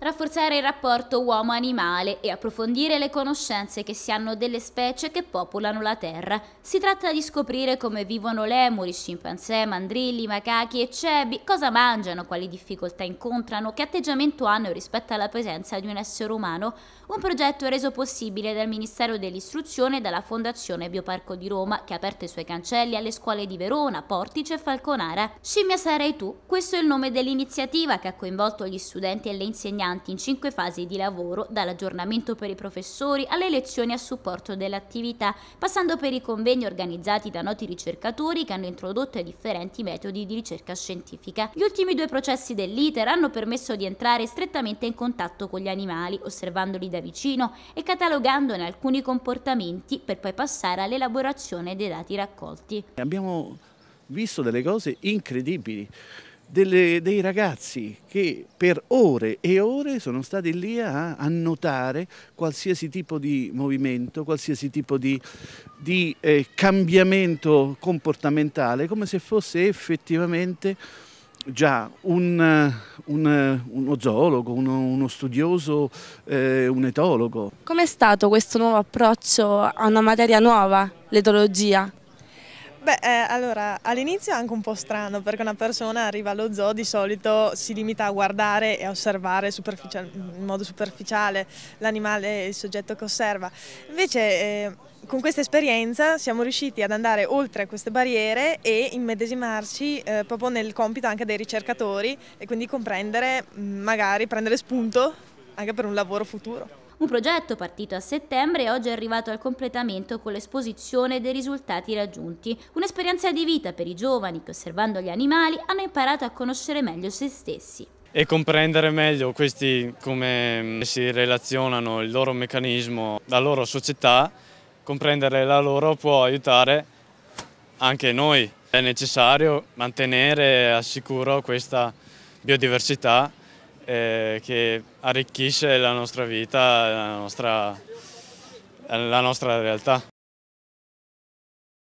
rafforzare il rapporto uomo-animale e approfondire le conoscenze che si hanno delle specie che popolano la Terra. Si tratta di scoprire come vivono lemuri, scimpanzé, mandrilli, macachi e cebi, cosa mangiano, quali difficoltà incontrano, che atteggiamento hanno rispetto alla presenza di un essere umano. Un progetto reso possibile dal Ministero dell'Istruzione e dalla Fondazione Bioparco di Roma, che ha aperto i suoi cancelli alle scuole di Verona, Portice e Falconara. Scimmia sarai tu, questo è il nome dell'iniziativa che ha coinvolto gli studenti e le insegnanti insegnanti in cinque fasi di lavoro, dall'aggiornamento per i professori alle lezioni a supporto dell'attività, passando per i convegni organizzati da noti ricercatori che hanno introdotto differenti metodi di ricerca scientifica. Gli ultimi due processi dell'iter hanno permesso di entrare strettamente in contatto con gli animali, osservandoli da vicino e catalogandone alcuni comportamenti per poi passare all'elaborazione dei dati raccolti. Abbiamo visto delle cose incredibili delle, dei ragazzi che per ore e ore sono stati lì a, annotare qualsiasi tipo di movimento, qualsiasi tipo di, di eh, cambiamento comportamentale, come se fosse effettivamente già un, un, uno zoologo, uno, uno studioso, eh, un etologo. Com'è stato questo nuovo approccio a una materia nuova, l'etologia? Beh, eh, allora, all'inizio è anche un po' strano perché una persona arriva allo zoo di solito si limita a guardare e a osservare in modo superficiale l'animale e il soggetto che osserva. Invece eh, con questa esperienza siamo riusciti ad andare oltre queste barriere e immedesimarci eh, proprio nel compito anche dei ricercatori e quindi comprendere, mm, magari prendere spunto anche per un lavoro futuro. Un progetto partito a settembre e oggi è arrivato al completamento con l'esposizione dei risultati raggiunti. Un'esperienza di vita per i giovani che osservando gli animali hanno imparato a conoscere meglio se stessi e comprendere meglio questi come mm, si relazionano, il loro meccanismo, la loro società, comprendere la loro può aiutare anche noi. È necessario mantenere al sicuro questa biodiversità eh, che arricchisce la nostra vita, la nostra, la nostra realtà.